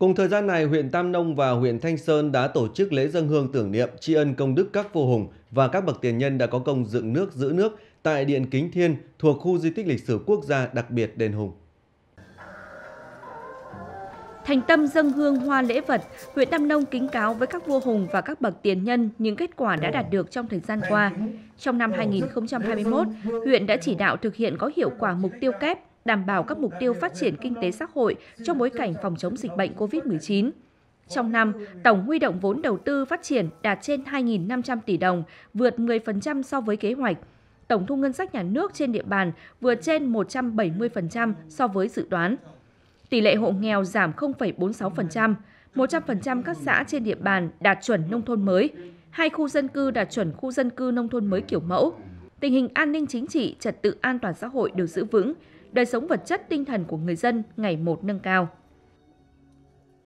Cùng thời gian này, huyện Tam Nông và huyện Thanh Sơn đã tổ chức lễ dân hương tưởng niệm tri ân công đức các vua hùng và các bậc tiền nhân đã có công dựng nước giữ nước tại Điện Kính Thiên thuộc khu di tích lịch sử quốc gia đặc biệt Đền Hùng. Thành tâm dân hương hoa lễ vật, huyện Tam Nông kính cáo với các vua hùng và các bậc tiền nhân những kết quả đã đạt được trong thời gian qua. Trong năm 2021, huyện đã chỉ đạo thực hiện có hiệu quả mục tiêu kép đảm bảo các mục tiêu phát triển kinh tế xã hội trong bối cảnh phòng chống dịch bệnh COVID-19. Trong năm, tổng huy động vốn đầu tư phát triển đạt trên 2.500 tỷ đồng, vượt 10% so với kế hoạch. Tổng thu ngân sách nhà nước trên địa bàn vượt trên 170% so với dự toán. Tỷ lệ hộ nghèo giảm 0,46%, 100% các xã trên địa bàn đạt chuẩn nông thôn mới, hai khu dân cư đạt chuẩn khu dân cư nông thôn mới kiểu mẫu. Tình hình an ninh chính trị, trật tự an toàn xã hội được giữ vững, đời sống vật chất tinh thần của người dân ngày một nâng cao